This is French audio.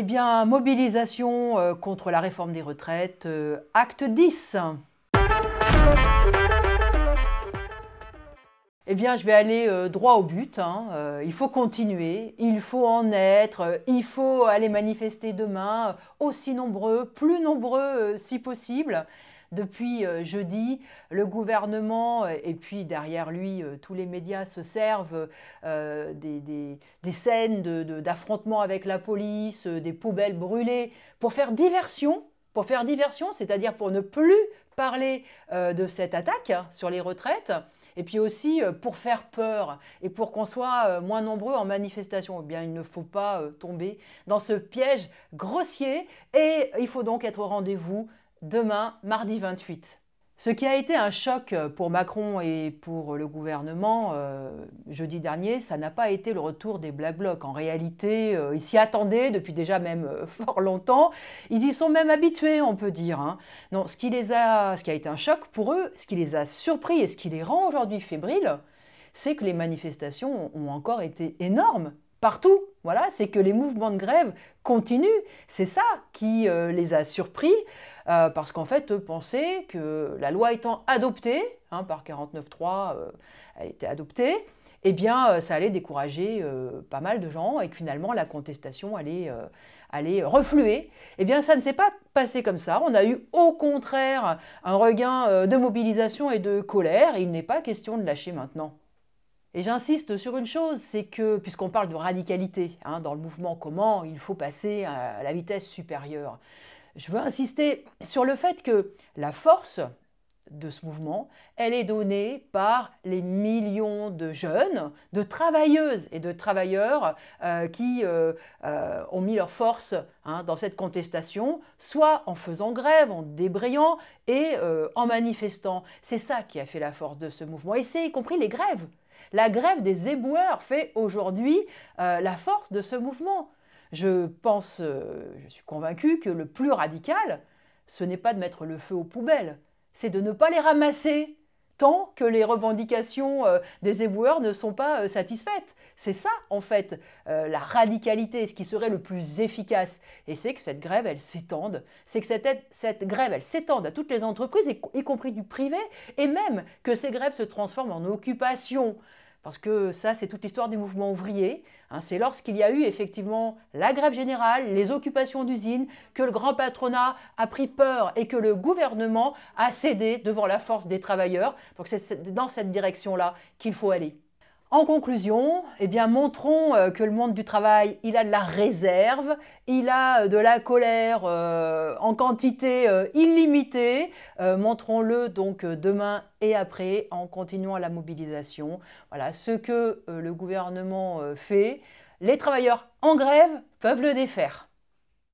Eh bien, mobilisation euh, contre la réforme des retraites, euh, acte 10. Eh bien, je vais aller euh, droit au but. Hein. il faut continuer, il faut en être, il faut aller manifester demain, aussi nombreux, plus nombreux si possible. Depuis euh, jeudi, le gouvernement euh, et puis derrière lui euh, tous les médias se servent des, scènes d'affrontements avec la police, des poubelles brûlées, pour faire diversion pour faire diversion, c'est-à-dire pour ne plus parler de cette attaque hein, sur les retraites, et puis aussi pour faire peur et pour qu'on soit moins nombreux en manifestation. Eh bien, il ne faut pas tomber dans ce piège grossier et il faut donc être au rendez-vous demain, mardi 28. Ce qui a été un choc euh, pour Macron et pour le gouvernement euh, jeudi dernier, ça n'a pas été le retour des Black Blocs. En réalité, euh, ils s'y attendaient depuis déjà même fort longtemps. Ils y sont même habitués, on peut dire. Hein. Non, ce qui, a, ce qui a été un choc pour eux, ce qui les a surpris et ce qui les rend aujourd'hui fébriles, c'est que les manifestations ont encore été énormes partout. Voilà, c'est que les mouvements de grève continuent. C'est ça qui euh, les a surpris, euh, parce qu'en fait, eux pensaient que la loi étant adoptée, hein, par 49.3, 3 euh, elle était adoptée, eh bien, ça allait décourager pas mal de gens et que finalement, la contestation allait, allait refluer. Eh bien, ça ne s'est pas passé comme ça. On a eu au contraire un regain de mobilisation et de colère. Et il n'est pas question de lâcher maintenant. Et j'insiste sur une chose, c'est que, puisqu'on parle de radicalité hein, dans le mouvement, comment il faut passer à la vitesse supérieure, je veux insister sur le fait que la force de ce mouvement, elle est donnée par les millions de jeunes, de travailleuses et de travailleurs euh, qui euh, euh, ont mis leur force hein, dans cette contestation, soit en faisant grève, en débrayant et en manifestant. C'est ça qui a fait la force de ce mouvement, et c'est y compris les grèves. La grève des éboueurs fait aujourd'hui la force de ce mouvement. Je pense, je suis convaincu que le plus radical, ce n'est pas de mettre le feu aux poubelles, c'est de ne pas les ramasser tant que les revendications euh, des éboueurs ne sont pas euh, satisfaites. C'est ça, en fait, euh, la radicalité, ce qui serait le plus efficace. Et c'est que cette grève, elle s'étende. C'est que cette, grève, elle s'étende à toutes les entreprises, y compris du privé, et même que ces grèves se transforment en occupation. Parce que ça, c'est toute l'histoire du mouvement ouvrier. Hein. c'est lorsqu'il y a eu effectivement la grève générale, les occupations d'usines, que le grand patronat a pris peur et que le gouvernement a cédé devant la force des travailleurs. Donc c'est dans cette direction-là qu'il faut aller. En conclusion, eh montrons euh, que le monde du travail, il a de la réserve, il a euh, de la colère euh, en quantité illimitée. Montrons-le donc demain et après en continuant la mobilisation. Voilà ce que le gouvernement fait. Les travailleurs en grève peuvent le défaire.